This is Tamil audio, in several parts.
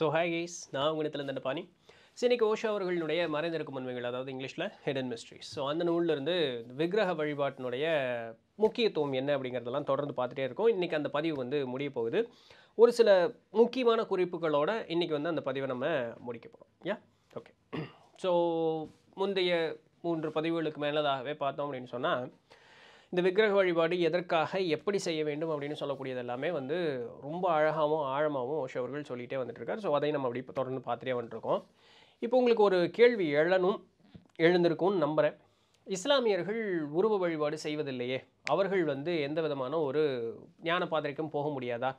ஸோ ஹாய் கைஸ் நான் உங்களிடத்தில் இருந்த பாணி சினிக்கு ஓஷா அவர்களுடைய மறைந்திருக்கும் உண்மைகள் அதாவது இங்கிலீஷில் ஹிடன் மிஸ்ட்ரிஸ் ஸோ அந்த நூலிலிருந்து விக்கிரக வழிபாட்டினுடைய முக்கியத்துவம் என்ன அப்படிங்கிறதெல்லாம் தொடர்ந்து பார்த்துட்டே இருக்கோம் இன்றைக்கி அந்த பதிவு வந்து முடிய போகுது ஒரு சில முக்கியமான குறிப்புகளோடு இன்றைக்கி வந்து அந்த பதிவை நம்ம முடிக்க போகிறோம் யா ஓகே ஸோ முந்தைய மூன்று பதிவுகளுக்கு மேலதாகவே பார்த்தோம் அப்படின்னு சொன்னால் இந்த விக்கிரக வழிபாடு எதற்காக எப்படி செய்ய வேண்டும் அப்படின்னு சொல்லக்கூடியது எல்லாமே வந்து ரொம்ப அழகாகவும் ஆழமாகவும் ஓஷோ அவர்கள் சொல்லிகிட்டே வந்துட்டுருக்கார் ஸோ அதையும் நம்ம அப்படி தொடர்ந்து பார்த்துட்டே வந்துட்டுருக்கோம் இப்போ உங்களுக்கு ஒரு கேள்வி எழனும் எழுந்திருக்கும்னு நம்புகிறேன் இஸ்லாமியர்கள் உருவ வழிபாடு செய்வதில்லையே அவர்கள் வந்து எந்த விதமான ஒரு ஞான பாதிரைக்கும் போக முடியாதா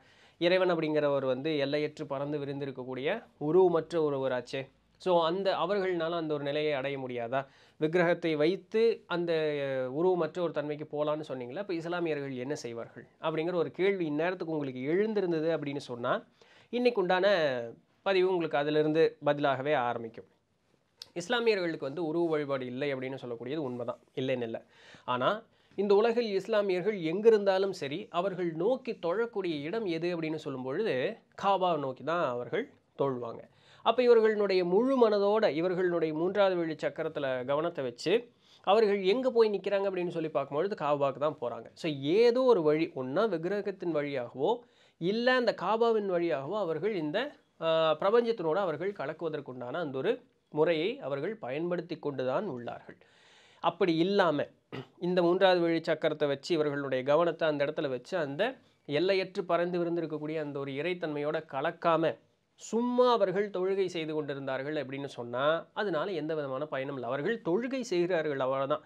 இறைவன் அப்படிங்கிறவர் வந்து எல்லையற்று பறந்து விரிந்திருக்கக்கூடிய உருவமற்ற ஒருவராச்சே ஸோ அந்த அவர்கள்னால அந்த ஒரு நிலையை அடைய முடியாதா விக்கிரகத்தை வைத்து அந்த உருவ மற்ற ஒரு தன்மைக்கு போகலான்னு சொன்னீங்களா இப்போ இஸ்லாமியர்கள் என்ன செய்வார்கள் அப்படிங்கிற ஒரு கேள்வி இந்நேரத்துக்கு உங்களுக்கு எழுந்திருந்தது அப்படின்னு சொன்னால் இன்றைக்கு உண்டான பதிவு உங்களுக்கு அதிலிருந்து பதிலாகவே ஆரம்பிக்கும் இஸ்லாமியர்களுக்கு வந்து உருவ வழிபாடு இல்லை அப்படின்னு சொல்லக்கூடியது உண்மைதான் இல்லைன்னு இல்லை ஆனால் இந்த உலகில் இஸ்லாமியர்கள் எங்கிருந்தாலும் சரி அவர்கள் நோக்கி தொழக்கூடிய இடம் எது அப்படின்னு சொல்லும்பொழுது காபா நோக்கி தான் அவர்கள் தொழுவாங்க அப்போ இவர்களுடைய முழு மனதோடு இவர்களுடைய மூன்றாவது வழி சக்கரத்தில் கவனத்தை வச்சு அவர்கள் எங்கே போய் நிற்கிறாங்க அப்படின்னு சொல்லி பார்க்கும்பொழுது காபாக்கு தான் போகிறாங்க ஸோ ஏதோ ஒரு வழி ஒன்றா விக்கிரகத்தின் வழியாகவோ இல்லை அந்த காபாவின் வழியாகவோ அவர்கள் இந்த பிரபஞ்சத்தினோடு அவர்கள் கலக்குவதற்குண்டான அந்த ஒரு முறையை அவர்கள் பயன்படுத்தி கொண்டு தான் உள்ளார்கள் அப்படி இல்லாமல் இந்த மூன்றாவது வழி சக்கரத்தை வச்சு இவர்களுடைய கவனத்தை அந்த இடத்துல வச்சு அந்த எல்லையற்று பறந்து விருந்திருக்கக்கூடிய அந்த ஒரு இறைத்தன்மையோட கலக்காமல் சும்மா அவர்கள் தொழுகை செய்து கொண்டிருந்தார்கள் அப்படின்னு சொன்னால் அதனால் எந்த விதமான பயனும் இல்லை அவர்கள் தொழுகை செய்கிறார்கள் அவ்வளோதான்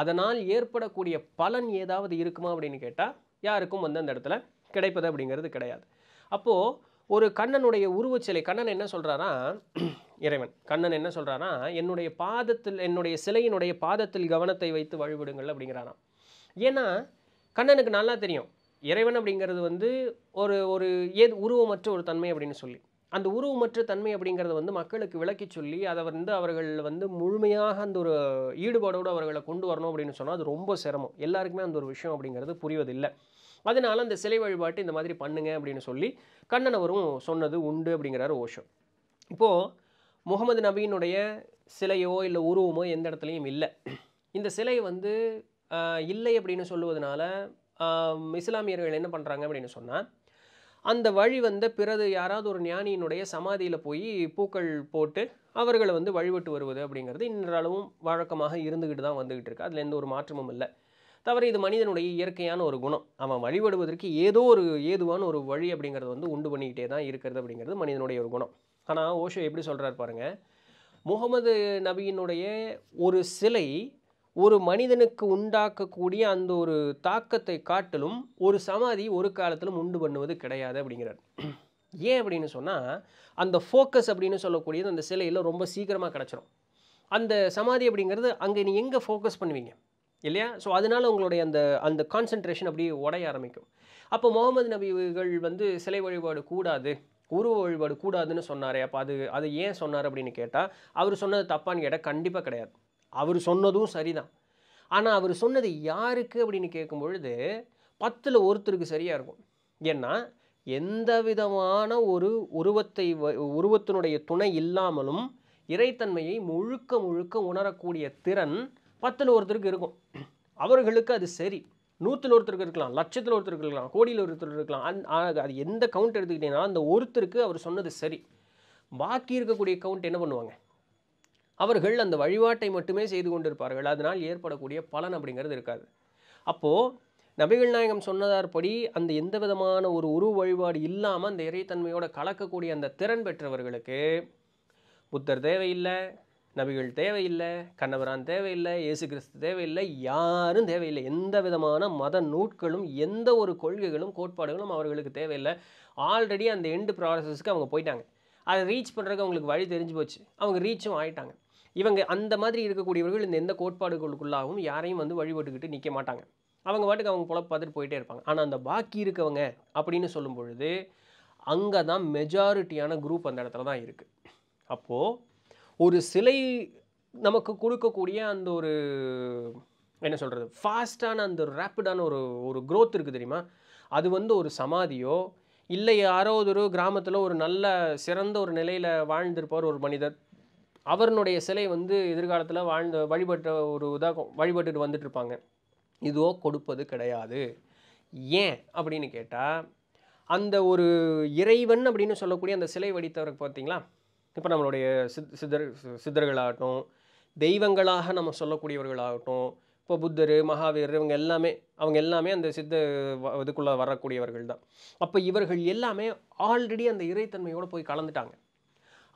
அதனால் ஏற்படக்கூடிய பலன் ஏதாவது இருக்குமா அப்படின்னு கேட்டால் யாருக்கும் வந்து அந்த இடத்துல கிடைப்பது அப்படிங்கிறது கிடையாது அப்போது ஒரு கண்ணனுடைய உருவச்சிலை கண்ணன் என்ன சொல்கிறாரா இறைவன் கண்ணன் என்ன சொல்கிறாரா என்னுடைய பாதத்தில் என்னுடைய சிலையினுடைய பாதத்தில் கவனத்தை வைத்து வழிபடுங்கள் அப்படிங்கிறாராம் ஏன்னா கண்ணனுக்கு நல்லா தெரியும் இறைவன் அப்படிங்கிறது வந்து ஒரு ஒரு ஏது உருவமற்ற ஒரு தன்மை அப்படின்னு சொல்லி அந்த உருவமற்ற தன்மை அப்படிங்கிறத வந்து மக்களுக்கு விளக்கி சொல்லி அதை வந்து அவர்கள் வந்து முழுமையாக அந்த ஒரு ஈடுபாடோடு அவர்களை கொண்டு வரணும் அப்படின்னு சொன்னால் அது ரொம்ப சிரமம் எல்லாருக்குமே அந்த ஒரு விஷயம் அப்படிங்கிறது புரிவதில்லை அதனால் அந்த சிலை வழிபாட்டு இந்த மாதிரி பண்ணுங்க அப்படின்னு சொல்லி கண்ணனவரும் சொன்னது உண்டு அப்படிங்கிறாரு ஓஷோ இப்போது முகமது நபியினுடைய சிலையோ இல்லை உருவமோ எந்த இடத்துலையும் இல்லை இந்த சிலை வந்து இல்லை அப்படின்னு சொல்லுவதனால இஸ்லாமியர்கள் என்ன பண்ணுறாங்க அப்படின்னு சொன்னால் அந்த வழி வந்த பிறகு யாராவது ஒரு ஞானியினுடைய சமாதியில் போய் பூக்கள் போட்டு அவர்களை வந்து வழிபட்டு வருவது அப்படிங்கிறது இன்றளவும் வழக்கமாக இருந்துக்கிட்டு தான் வந்துக்கிட்டு இருக்கு அதில் எந்த ஒரு மாற்றமும் இல்லை தவிர இது மனிதனுடைய இயற்கையான ஒரு குணம் அவன் வழிபடுவதற்கு ஏதோ ஒரு ஏதுவான ஒரு வழி அப்படிங்கிறது வந்து உண்டு பண்ணிக்கிட்டே தான் இருக்கிறது அப்படிங்கிறது மனிதனுடைய ஒரு குணம் ஆனால் ஓஷோ எப்படி சொல்கிறார் பாருங்கள் முகமது நபியினுடைய ஒரு சிலை ஒரு மனிதனுக்கு உண்டாக்கக்கூடிய அந்த ஒரு தாக்கத்தை காட்டிலும் ஒரு சமாதி ஒரு காலத்திலும் உண்டு பண்ணுவது கிடையாது அப்படிங்கிறார் ஏன் அப்படின்னு சொன்னால் அந்த ஃபோக்கஸ் அப்படின்னு சொல்லக்கூடியது அந்த சிலையில் ரொம்ப சீக்கிரமாக கிடச்சிரும் அந்த சமாதி அப்படிங்கிறது அங்கே நீ எங்கே ஃபோக்கஸ் பண்ணுவீங்க இல்லையா ஸோ அதனால் உங்களுடைய அந்த அந்த கான்சன்ட்ரேஷன் அப்படியே உடைய ஆரம்பிக்கும் அப்போ முகமது நபிகள் வந்து சிலை வழிபாடு கூடாது உருவ வழிபாடு கூடாதுன்னு சொன்னாரே அப்போ அது அது ஏன் சொன்னார் அப்படின்னு கேட்டால் அவர் சொன்னது தப்பான்னு கேட்டால் கண்டிப்பாக கிடையாது அவர் சொன்னதும் சரிதான் ஆனால் அவர் சொன்னது யாருக்கு அப்படின்னு கேட்கும் பொழுது பத்தில் ஒருத்தருக்கு சரியாக இருக்கும் ஏன்னா எந்த விதமான ஒரு உருவத்தை உருவத்தினுடைய துணை இல்லாமலும் இறைத்தன்மையை முழுக்க முழுக்க உணரக்கூடிய திறன் பத்தில் ஒருத்தருக்கு இருக்கும் அவர்களுக்கு அது சரி நூற்றில் ஒருத்தருக்கு இருக்கலாம் லட்சத்தில் ஒருத்தருக்கு இருக்கலாம் கோடியில் ஒருத்தர் இருக்கலாம் அந் அது எந்த கவுண்ட் எடுத்துக்கிட்டிங்கன்னா அந்த ஒருத்தருக்கு அவர் சொன்னது சரி பாக்கி இருக்கக்கூடிய கவுண்ட் என்ன பண்ணுவாங்க அவர்கள் அந்த வழிபாட்டை மட்டுமே செய்து கொண்டிருப்பார்கள் அதனால் ஏற்படக்கூடிய பலன் அப்படிங்கிறது இருக்காது அப்போது நபிகள் நாயகம் சொன்னதார்படி அந்த எந்த விதமான ஒரு உருவ வழிபாடு இல்லாமல் அந்த இறைத்தன்மையோடு கலக்கக்கூடிய அந்த திறன் பெற்றவர்களுக்கு புத்தர் தேவையில்லை நபிகள் தேவையில்லை கண்ணவரான் தேவையில்லை இயேசு கிறிஸ்து தேவையில்லை யாரும் தேவையில்லை எந்த விதமான மத நூட்களும் எந்த ஒரு கொள்கைகளும் கோட்பாடுகளும் அவர்களுக்கு தேவையில்லை ஆல்ரெடி அந்த எண்டு ப்ராசஸ்க்கு அவங்க போயிட்டாங்க அதை ரீச் பண்ணுறதுக்கு அவங்களுக்கு வழி தெரிஞ்சு போச்சு அவங்க ரீச்சும் ஆயிட்டாங்க இவங்க அந்த மாதிரி இருக்கக்கூடியவர்கள் இந்த எந்த கோட்பாடுகளுக்குள்ளாகவும் யாரையும் வந்து வழிபட்டுக்கிட்டு நிற்க மாட்டாங்க அவங்க பாட்டுக்கு அவங்க பொழப்பு பார்த்துட்டு போயிட்டே இருப்பாங்க ஆனால் அந்த பாக்கி இருக்கவங்க அப்படின்னு சொல்லும் பொழுது அங்கே தான் மெஜாரிட்டியான குரூப் அந்த இடத்துல தான் இருக்குது அப்போது ஒரு சிலை நமக்கு கொடுக்கக்கூடிய அந்த ஒரு என்ன சொல்கிறது ஃபாஸ்ட்டான அந்த ஒரு ரேப்பிடான ஒரு ஒரு க்ரோத் இருக்குது தெரியுமா அது வந்து ஒரு சமாதியோ இல்லை யாரோ ஒரு கிராமத்தில் ஒரு நல்ல சிறந்த ஒரு நிலையில் வாழ்ந்திருப்பார் ஒரு மனிதர் அவருடைய சிலை வந்து எதிர்காலத்தில் வாழ்ந்த வழிபட்ட ஒரு இதாக வழிபட்டுட்டு இருப்பாங்க இதுவோ கொடுப்பது கிடையாது ஏன் அப்படின்னு கேட்டால் அந்த ஒரு இறைவன் அப்படின்னு சொல்லக்கூடிய அந்த சிலை வடித்தவருக்கு பார்த்தீங்களா இப்போ நம்மளுடைய சித் சித்தர் சித்தர்களாகட்டும் தெய்வங்களாக நம்ம சொல்லக்கூடியவர்களாகட்டும் இப்போ புத்தர் மகாவீர் இவங்க எல்லாமே அவங்க எல்லாமே அந்த சித்த இதுக்குள்ளே வரக்கூடியவர்கள் தான் அப்போ இவர்கள் எல்லாமே ஆல்ரெடி அந்த இறைத்தன்மையோடு போய் கலந்துட்டாங்க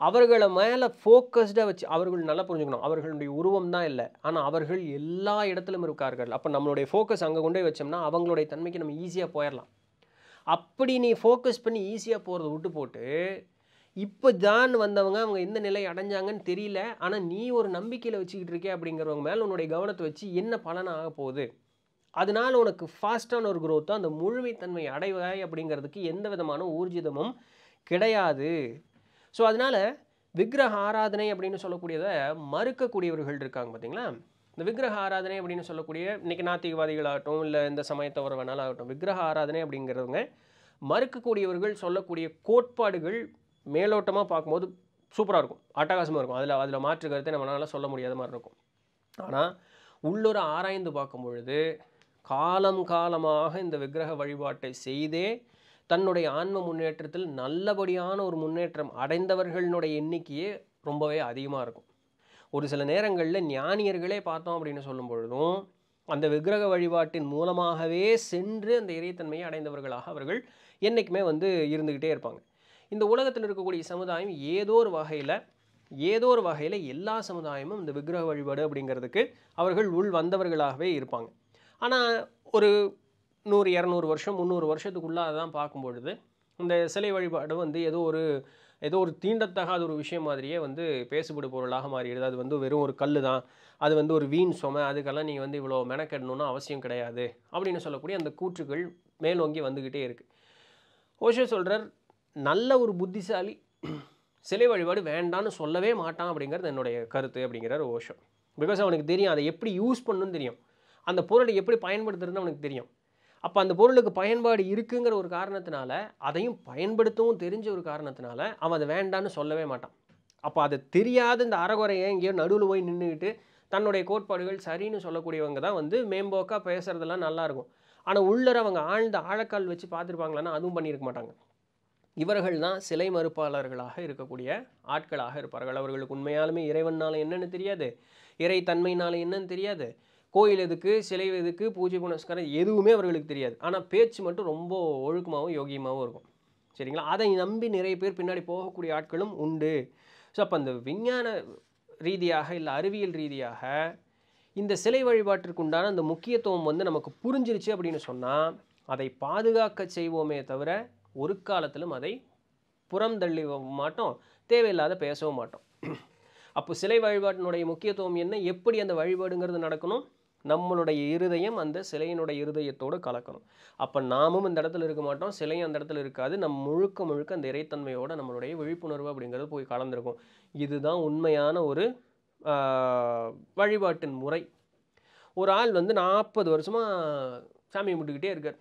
அவர்களை மேலே ஃபோக்கஸ்டாக வச்சு அவர்கள் நல்லா புரிஞ்சுக்கணும் அவர்களுடைய உருவம் தான் இல்லை ஆனால் அவர்கள் எல்லா இடத்துலையும் இருக்கார்கள் அப்போ நம்மளுடைய ஃபோக்கஸ் அங்கே கொண்டு போய் வச்சோம்னா அவங்களுடைய தன்மைக்கு நம்ம ஈஸியாக போயிடலாம் அப்படி நீ ஃபோக்கஸ் பண்ணி ஈஸியாக போகிறத விட்டு போட்டு இப்போ தான் வந்தவங்க அவங்க எந்த நிலை அடைஞ்சாங்கன்னு தெரியல ஆனால் நீ ஒரு நம்பிக்கையில் வச்சுக்கிட்டு இருக்கே அப்படிங்கிறவங்க மேலே உன்னுடைய கவனத்தை வச்சு என்ன பலன் ஆக போகுது அதனால் உனக்கு ஃபாஸ்ட்டான ஒரு க்ரோத்தோ அந்த முழுமைத்தன்மை அடைவாய் அப்படிங்கிறதுக்கு எந்த விதமான ஊர்ஜிதமும் கிடையாது ஸோ அதனால் விக்கிரக ஆராதனை அப்படின்னு சொல்லக்கூடியதை மறுக்கக்கூடியவர்கள் இருக்காங்க பார்த்தீங்களா இந்த விக்கிரக ஆராதனை அப்படின்னு சொல்லக்கூடிய இன்றைக்கி நாத்திகவாதிகளாகட்டும் இல்லை இந்த சமயத்தை வேணாலும் விக்கிரக ஆராதனை அப்படிங்கிறவங்க மறுக்கக்கூடியவர்கள் சொல்லக்கூடிய கோட்பாடுகள் மேலோட்டமாக பார்க்கும்போது சூப்பராக இருக்கும் அட்டகாசமாக இருக்கும் அதில் அதில் மாற்று கருத்தை நம்மளால் சொல்ல முடியாத மாதிரி இருக்கும் ஆனால் உள்ளூர் ஆராய்ந்து பார்க்கும் பொழுது காலம் காலமாக இந்த விக்கிரக வழிபாட்டை செய்தே தன்னுடைய ஆன்ம முன்னேற்றத்தில் நல்லபடியான ஒரு முன்னேற்றம் அடைந்தவர்களுடைய எண்ணிக்கையே ரொம்பவே அதிகமாக இருக்கும் ஒரு சில நேரங்களில் ஞானியர்களே பார்த்தோம் அப்படின்னு சொல்லும் பொழுதும் அந்த விக்கிரக வழிபாட்டின் மூலமாகவே சென்று அந்த இறைத்தன்மையை அடைந்தவர்களாக அவர்கள் என்றைக்குமே வந்து இருந்துக்கிட்டே இருப்பாங்க இந்த உலகத்தில் இருக்கக்கூடிய சமுதாயம் ஏதோ ஒரு வகையில் ஏதோ ஒரு வகையில் எல்லா சமுதாயமும் இந்த விக்கிரக வழிபாடு அப்படிங்கிறதுக்கு அவர்கள் உள் வந்தவர்களாகவே இருப்பாங்க ஆனால் ஒரு நூறு இரநூறு வருஷம் முந்நூறு வருஷத்துக்குள்ளே அதான் பார்க்கும் பொழுது இந்த சிலை வழிபாடு வந்து ஏதோ ஒரு ஏதோ ஒரு தீண்டத்தகாத ஒரு விஷயம் மாதிரியே வந்து பேசுபடு பொருளாக மாறிடுது அது வந்து வெறும் ஒரு கல் தான் அது வந்து ஒரு வீண் சுமை அதுக்கெல்லாம் நீங்கள் வந்து இவ்வளோ மெனக்கெடணும்னு அவசியம் கிடையாது அப்படின்னு சொல்லக்கூடிய அந்த கூற்றுகள் மேலோங்கி வந்துக்கிட்டே இருக்குது ஓஷோ சொல்கிறார் நல்ல ஒரு புத்திசாலி சிலை வழிபாடு வேண்டான்னு சொல்லவே மாட்டான் அப்படிங்கிறது என்னுடைய கருத்து அப்படிங்கிறார் ஓஷோ பிகாஸ் அவனுக்கு தெரியும் அதை எப்படி யூஸ் பண்ணணும்னு தெரியும் அந்த பொருளை எப்படி பயன்படுத்துறதுன்னு அவனுக்கு தெரியும் அப்போ அந்த பொருளுக்கு பயன்பாடு இருக்குங்கிற ஒரு காரணத்தினால அதையும் பயன்படுத்தவும் தெரிஞ்ச ஒரு காரணத்தினால அவன் அதை வேண்டான்னு சொல்லவே மாட்டான் அப்போ அதை தெரியாத இந்த அறகுறையை எங்கேயோ நடுவில் போய் நின்றுக்கிட்டு தன்னுடைய கோட்பாடுகள் சரின்னு சொல்லக்கூடியவங்க தான் வந்து மேம்போக்காக பேசுகிறதெல்லாம் நல்லாயிருக்கும் ஆனால் உள்ளர அவங்க ஆழ்ந்த ஆழக்கால் வச்சு பார்த்துருப்பாங்களான்னா அதுவும் பண்ணியிருக்க மாட்டாங்க இவர்கள் தான் சிலை மறுப்பாளர்களாக இருக்கக்கூடிய ஆட்களாக இருப்பார்கள் அவர்களுக்கு உண்மையாலுமே இறைவனால என்னென்னு தெரியாது இறை தன்மையினால் என்னன்னு தெரியாது கோயில் எதுக்கு சிலை எதுக்கு பூஜை புனஸ்காரம் எதுவுமே அவர்களுக்கு தெரியாது ஆனால் பேச்சு மட்டும் ரொம்ப ஒழுக்கமாகவும் யோகியமாகவும் இருக்கும் சரிங்களா அதை நம்பி நிறைய பேர் பின்னாடி போகக்கூடிய ஆட்களும் உண்டு ஸோ அப்போ அந்த விஞ்ஞான ரீதியாக இல்லை அறிவியல் ரீதியாக இந்த சிலை வழிபாட்டிற்கு உண்டான அந்த முக்கியத்துவம் வந்து நமக்கு புரிஞ்சிருச்சு அப்படின்னு சொன்னால் அதை பாதுகாக்க செய்வோமே தவிர ஒரு காலத்திலும் அதை புறம் தள்ளி மாட்டோம் தேவையில்லாத பேசவும் மாட்டோம் அப்போ சிலை வழிபாட்டினுடைய முக்கியத்துவம் என்ன எப்படி அந்த வழிபாடுங்கிறது நடக்கணும் நம்மளுடைய இருதயம் அந்த சிலையினுடைய இருதயத்தோடு கலக்கணும் அப்போ நாமும் இந்த இடத்துல இருக்க மாட்டோம் சிலையும் அந்த இடத்துல இருக்காது நம் முழுக்க முழுக்க அந்த இறைத்தன்மையோடு நம்மளுடைய விழிப்புணர்வு அப்படிங்கிறது போய் கலந்துருக்கும் இதுதான் உண்மையான ஒரு வழிபாட்டின் முறை ஒரு ஆள் வந்து நாற்பது வருஷமாக சாமி கும்பிட்டுக்கிட்டே இருக்கார்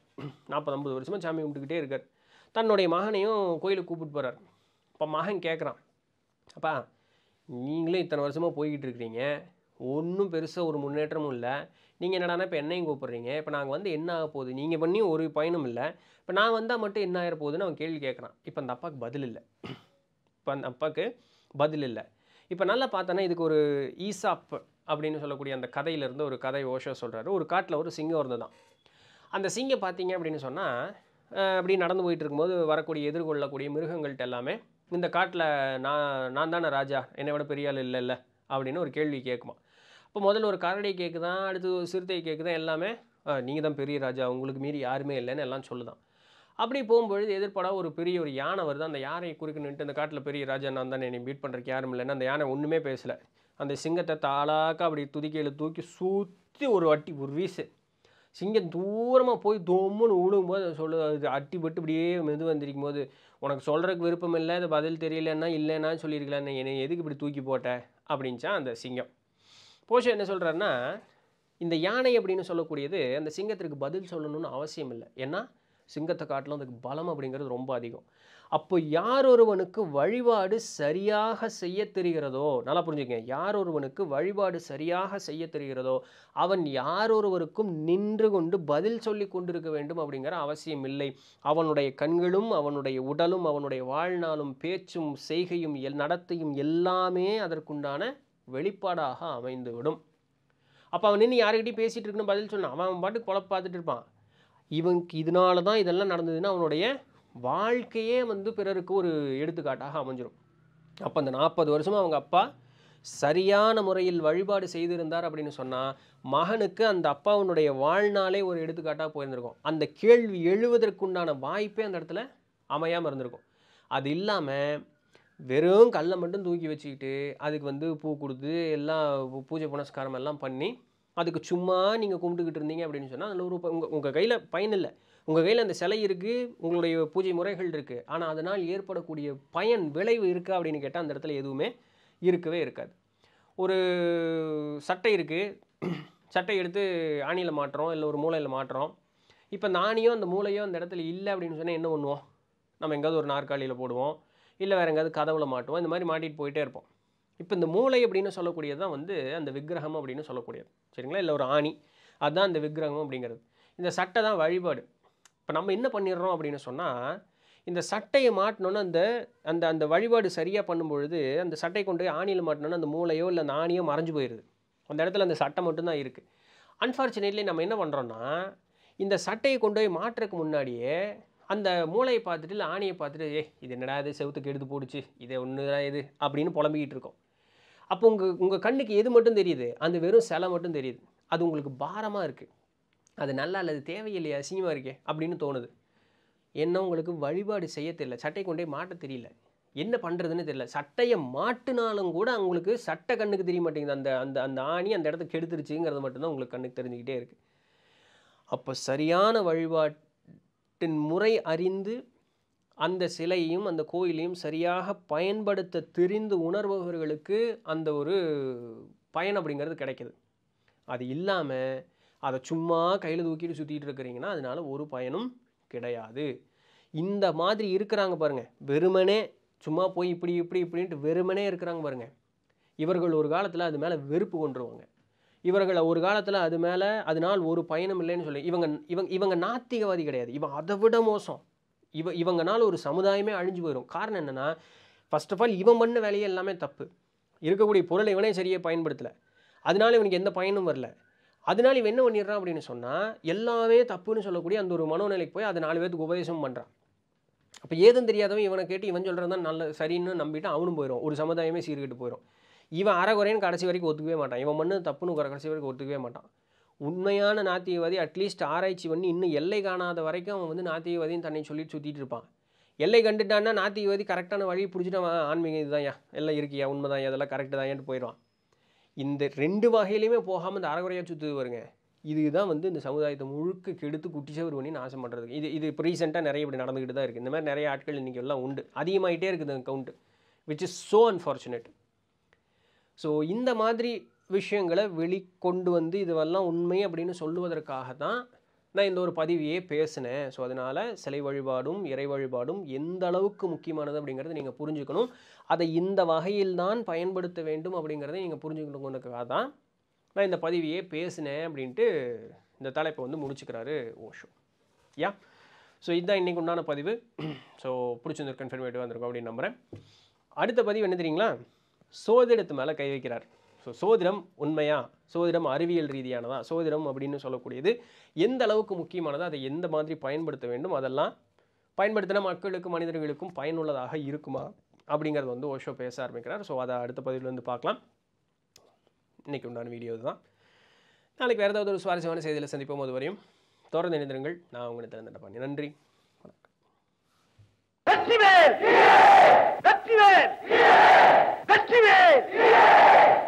நாற்பது ஐம்பது வருஷமாக சாமி கும்பிட்டுக்கிட்டே இருக்கார் தன்னுடைய மகனையும் கோயிலுக்கு கூப்பிட்டு போகிறார் இப்போ மகன் கேட்குறான் அப்பா நீங்களே இத்தனை வருஷமாக போய்கிட்டு இருக்கிறீங்க ஒன்றும் பெருசாக ஒரு முன்னேற்றமும் இல்லை நீங்கள் என்னடானா இப்போ என்னையும் கூப்பிட்றீங்க இப்போ நாங்கள் வந்து என்ன ஆக போகுது நீங்கள் பண்ணி ஒரு பயனும் இல்லை இப்போ நான் வந்தால் மட்டும் என்ன ஆகிற போகுதுன்னு அவன் கேள்வி கேட்குறான் இப்போ அந்த அப்பாவுக்கு பதில் இல்லை இப்போ அந்த அப்பாவுக்கு பதில் இல்லை இப்போ நல்லா பார்த்தோன்னா இதுக்கு ஒரு ஈசாப் அப்படின்னு சொல்லக்கூடிய அந்த கதையிலேருந்து ஒரு கதை ஓஷோ சொல்கிறாரு ஒரு காட்டில் ஒரு சிங்கம் தான் அந்த சிங்கம் பார்த்தீங்க அப்படின்னு சொன்னால் அப்படி நடந்து போயிட்டு இருக்கும்போது வரக்கூடிய எதிர்கொள்ளக்கூடிய மிருகங்கள்கிட்ட எல்லாமே இந்த காட்டில் நான் நான் தானே ராஜா என்னை விட பெரிய ஆள் இல்லைல்ல அப்படின்னு ஒரு கேள்வி கேட்குமா இப்போ முதல்ல ஒரு கரடி கேக்கு தான் அடுத்து ஒரு சிறுத்தை கேக்கு தான் எல்லாமே நீங்கள் தான் பெரிய ராஜா உங்களுக்கு மீறி யாருமே இல்லைன்னு எல்லாம் சொல்லுதான் அப்படி போகும்பொழுது எதிர்பாராக ஒரு பெரிய ஒரு யானை வருது அந்த யானையை குறுக்கு அந்த காட்டில் பெரிய ராஜா நான் தான் என்னை பீட் பண்ணுறக்கு யாரும் இல்லைன்னு அந்த யானை ஒன்றுமே பேசலை அந்த சிங்கத்தை தாளாக்க அப்படி துதிக்கையில் தூக்கி சுற்றி ஒரு அட்டி ஒரு வீசு சிங்கம் தூரமாக போய் தோம்முன்னு விழும்போது சொல்லு அது அட்டிப்பட்டு இப்படியே மெது வந்திருக்கும் போது உனக்கு சொல்கிறதுக்கு விருப்பம் இல்லை அது பதில் தெரியலன்னா இல்லைன்னா சொல்லியிருக்கலான்னு என்னை எதுக்கு இப்படி தூக்கி போட்டேன் அப்படின்ச்சா அந்த சிங்கம் போஷ என்ன சொல்கிறாருன்னா இந்த யானை அப்படின்னு சொல்லக்கூடியது அந்த சிங்கத்திற்கு பதில் சொல்லணும்னு அவசியம் இல்லை ஏன்னா சிங்கத்தை காட்டிலும் அதுக்கு பலம் அப்படிங்கிறது ரொம்ப அதிகம் அப்போ யார் ஒருவனுக்கு வழிபாடு சரியாக செய்ய தெரிகிறதோ நல்லா புரிஞ்சுக்கங்க யார் ஒருவனுக்கு வழிபாடு சரியாக செய்ய தெரிகிறதோ அவன் யார் ஒருவருக்கும் நின்று கொண்டு பதில் சொல்லி கொண்டிருக்க வேண்டும் அப்படிங்கிற அவசியம் இல்லை அவனுடைய கண்களும் அவனுடைய உடலும் அவனுடைய வாழ்நாளும் பேச்சும் செய்கையும் எல் நடத்தையும் எல்லாமே அதற்குண்டான வெளிப்பாடாக அமைந்துவிடும் அப்போ அவன் நின்று யாருக்கிட்டையும் பேசிகிட்டு இருக்குன்னு பதில் சொன்னான் அவன் அவன் குழப்ப பார்த்துட்டு இருப்பான் இவனுக்கு இதனால தான் இதெல்லாம் நடந்ததுன்னா அவனுடைய வாழ்க்கையே வந்து பிறருக்கு ஒரு எடுத்துக்காட்டாக அமைஞ்சிடும் அப்போ அந்த நாற்பது வருஷமாக அவங்க அப்பா சரியான முறையில் வழிபாடு செய்திருந்தார் அப்படின்னு சொன்னால் மகனுக்கு அந்த அப்பாவுனுடைய வாழ்நாளே ஒரு எடுத்துக்காட்டாக போயிருந்திருக்கும் அந்த கேள்வி எழுவதற்குண்டான வாய்ப்பே அந்த இடத்துல அமையாமல் இருந்திருக்கும் அது இல்லாமல் வெறும் கல்லை மட்டும் தூக்கி வச்சுக்கிட்டு அதுக்கு வந்து பூ கொடுத்து எல்லாம் பூஜை புனஸ்காரம் எல்லாம் பண்ணி அதுக்கு சும்மா நீங்கள் கும்பிட்டுக்கிட்டு இருந்தீங்க அப்படின்னு சொன்னால் அதில் ஒரு உங்கள் உங்கள் கையில் பயன் இல்லை உங்கள் கையில் அந்த சிலை இருக்குது உங்களுடைய பூஜை முறைகள் இருக்குது ஆனால் அதனால் ஏற்படக்கூடிய பயன் விளைவு இருக்கா அப்படின்னு கேட்டால் அந்த இடத்துல எதுவுமே இருக்கவே இருக்காது ஒரு சட்டை இருக்குது சட்டை எடுத்து ஆணியில் மாட்டுறோம் இல்லை ஒரு மூளையில் மாட்டுறோம் இப்போ நானியோ அந்த மூளையோ அந்த இடத்துல இல்லை அப்படின்னு சொன்னால் என்ன பண்ணுவோம் நம்ம எங்கேயாவது ஒரு நாற்காலியில் போடுவோம் இல்லை வேறு எங்கேயாவது கதவுல மாட்டுவோம் இந்த மாதிரி மாட்டிகிட்டு போயிட்டே இருப்போம் இப்போ இந்த மூளை அப்படின்னு சொல்லக்கூடியது தான் வந்து அந்த விக்கிரகம் அப்படின்னு சொல்லக்கூடியது சரிங்களா இல்லை ஒரு ஆணி அதுதான் அந்த விக்கிரகம் அப்படிங்கிறது இந்த சட்டை தான் வழிபாடு இப்போ நம்ம என்ன பண்ணிடுறோம் அப்படின்னு சொன்னால் இந்த சட்டையை மாட்டினோன்னு அந்த அந்த அந்த வழிபாடு சரியாக பண்ணும்பொழுது அந்த சட்டை கொண்டு போய் ஆணியில் மாட்டினோன்னா அந்த மூளையோ இல்லை அந்த ஆணியோ மறைஞ்சு போயிடுது அந்த இடத்துல அந்த சட்டை மட்டும்தான் இருக்குது அன்ஃபார்ச்சுனேட்லி நம்ம என்ன பண்ணுறோன்னா இந்த சட்டையை கொண்டு போய் மாட்டுறதுக்கு முன்னாடியே அந்த மூளையை பார்த்துட்டு இல்லை ஆணியை பார்த்துட்டு ஏ இது என்னடா இது செவத்துக்கு எடுத்து போடுச்சு இதை ஒன்று இது அப்படின்னு புலம்பிக்கிட்டு இருக்கோம் அப்போ உங்கள் உங்கள் கண்ணுக்கு எது மட்டும் தெரியுது அந்த வெறும் சிலை மட்டும் தெரியுது அது உங்களுக்கு பாரமாக இருக்குது அது நல்லா அல்லது தேவையில்லையா அசிங்கமாக இருக்கே அப்படின்னு தோணுது என்ன உங்களுக்கு வழிபாடு செய்ய தெரியல சட்டை கொண்டே மாட்ட தெரியல என்ன பண்ணுறதுன்னு தெரியல சட்டையை மாட்டினாலும் கூட அவங்களுக்கு சட்டை கண்ணுக்கு தெரிய மாட்டேங்குது அந்த அந்த அந்த ஆணி அந்த இடத்த கெடுத்துருச்சுங்கிறது மட்டும்தான் உங்களுக்கு கண்ணுக்கு தெரிஞ்சுக்கிட்டே இருக்குது அப்போ சரியான வழிபாட் வழிபாட்டின் முறை அறிந்து அந்த சிலையையும் அந்த கோயிலையும் சரியாக பயன்படுத்த தெரிந்து உணர்பவர்களுக்கு அந்த ஒரு பயன் அப்படிங்கிறது கிடைக்கிது அது இல்லாமல் அதை சும்மா கையில் தூக்கிட்டு சுற்றிட்டு இருக்கிறீங்கன்னா அதனால் ஒரு பயனும் கிடையாது இந்த மாதிரி இருக்கிறாங்க பாருங்கள் வெறுமனே சும்மா போய் இப்படி இப்படி இப்படின்ட்டு வெறுமனே இருக்கிறாங்க பாருங்கள் இவர்கள் ஒரு காலத்தில் அது மேலே வெறுப்பு கொண்டுருவாங்க இவர்களை ஒரு காலத்தில் அது மேலே அதனால் ஒரு பயணம் இல்லைன்னு சொல்லி இவங்க இவங்க இவங்க நாத்திகவாதி கிடையாது இவன் அதை விட மோசம் இவ இவங்கனால ஒரு சமுதாயமே அழிஞ்சு போயிடும் காரணம் என்னென்னா ஃபஸ்ட் ஆஃப் ஆல் இவன் பண்ண வேலையே எல்லாமே தப்பு இருக்கக்கூடிய பொருளை இவனே சரியாக பயன்படுத்தலை அதனால் இவனுக்கு எந்த பயனும் வரல அதனால இவன் என்ன பண்ணிடுறான் அப்படின்னு சொன்னால் எல்லாமே தப்புன்னு சொல்லக்கூடிய அந்த ஒரு மனோநிலைக்கு போய் அதை நாலு பேத்துக்கு உபதேசமும் பண்ணுறான் அப்போ ஏதும் தெரியாதவன் இவனை கேட்டு இவன் சொல்கிறதான் நல்ல சரின்னு நம்பிட்டு அவனும் போயிடும் ஒரு சமுதாயமே சீர்கிட்டு போயிடும் இவன் அறகுறைன்னு கடைசி வரைக்கும் ஒத்துக்கவே மாட்டான் இவன் மண்ணு தப்புன்னு கடைசி வரைக்கும் ஒத்துக்கவே மாட்டான் உண்மையான நாத்தியவாதி அட்லீஸ்ட் ஆராய்ச்சி பண்ணி இன்னும் எல்லை காணாத வரைக்கும் அவன் வந்து நாத்தியவாதின்னு தன்னை சொல்லிட்டு சுற்றிட்டு இருப்பான் எல்லை கண்டுட்டான்னா நாத்திகவாதி கரெக்டான வழி பிடிச்சிட்டு அவன் ஆன்மீகம் இதுதான்யா எல்லாம் இருக்கியா உண்மைதான் அதெல்லாம் கரெக்டு தான்யான்ட்டு போயிடுவான் இந்த ரெண்டு வகையிலையுமே போகாமல் இந்த அறகுறையாக சுற்றுது வருங்க இதுதான் வந்து இந்த சமுதாயத்தை முழுக்க கெடுத்து குட்டி சவர் பண்ணி நாசம் பண்ணுறதுக்கு இது இது இப்போ ரீசெண்டாக நிறைய இப்படி நடந்துக்கிட்டு தான் இருக்குது இந்த மாதிரி நிறைய ஆட்கள் இன்றைக்கி எல்லாம் உண்டு அதிகமாகிட்டே இருக்குது அந்த count which is so unfortunate so இந்த மாதிரி விஷயங்களை வெளிக்கொண்டு வந்து இதுவெல்லாம் உண்மை அப்படின்னு சொல்லுவதற்காக தான் நான் இந்த ஒரு பதிவையே பேசினேன் ஸோ அதனால் சிலை வழிபாடும் இறை வழிபாடும் எந்த அளவுக்கு முக்கியமானது அப்படிங்கிறத நீங்கள் புரிஞ்சுக்கணும் அதை இந்த வகையில் தான் பயன்படுத்த வேண்டும் அப்படிங்கிறத நீங்கள் புரிஞ்சுக்கணுங்கிறதுக்காக தான் நான் இந்த பதிவையே பேசினேன் அப்படின்ட்டு இந்த தலைப்பை வந்து முடிச்சுக்கிறாரு ஓஷோ யா ஸோ இதுதான் இன்றைக்கு உண்டான பதிவு ஸோ பிடிச்சிருந்துருக்கு கன்ஃபர்மேட்டிவாக இருந்திருக்கும் அப்படின்னு நம்புகிறேன் அடுத்த பதிவு என்ன தெரியுங்களா சோதிடத்து மேலே கை வைக்கிறார் ஸோ சோதிடம் உண்மையா சோதிடம் அறிவியல் ரீதியானதா சோதிடம் அப்படின்னு சொல்லக்கூடியது எந்த அளவுக்கு முக்கியமானதோ அதை எந்த மாதிரி பயன்படுத்த வேண்டும் அதெல்லாம் பயன்படுத்தின மக்களுக்கும் மனிதர்களுக்கும் பயனுள்ளதாக இருக்குமா அப்படிங்கிறது வந்து ஓஷோ பேச ஆரம்பிக்கிறார் ஸோ அதை அடுத்த பதிவில் வந்து பார்க்கலாம் இன்றைக்கி உண்டான வீடியோ தான் நாளைக்கு வேறு ஏதாவது ஒரு சுவாரஸ்யமான செய்தியில் சந்திப்போம் அது வரையும் தொடர்ந்து இணைந்திரங்கள் நான் உங்களை திறந்துட்ட பண்ணி நன்றி வணக்கம் শিবির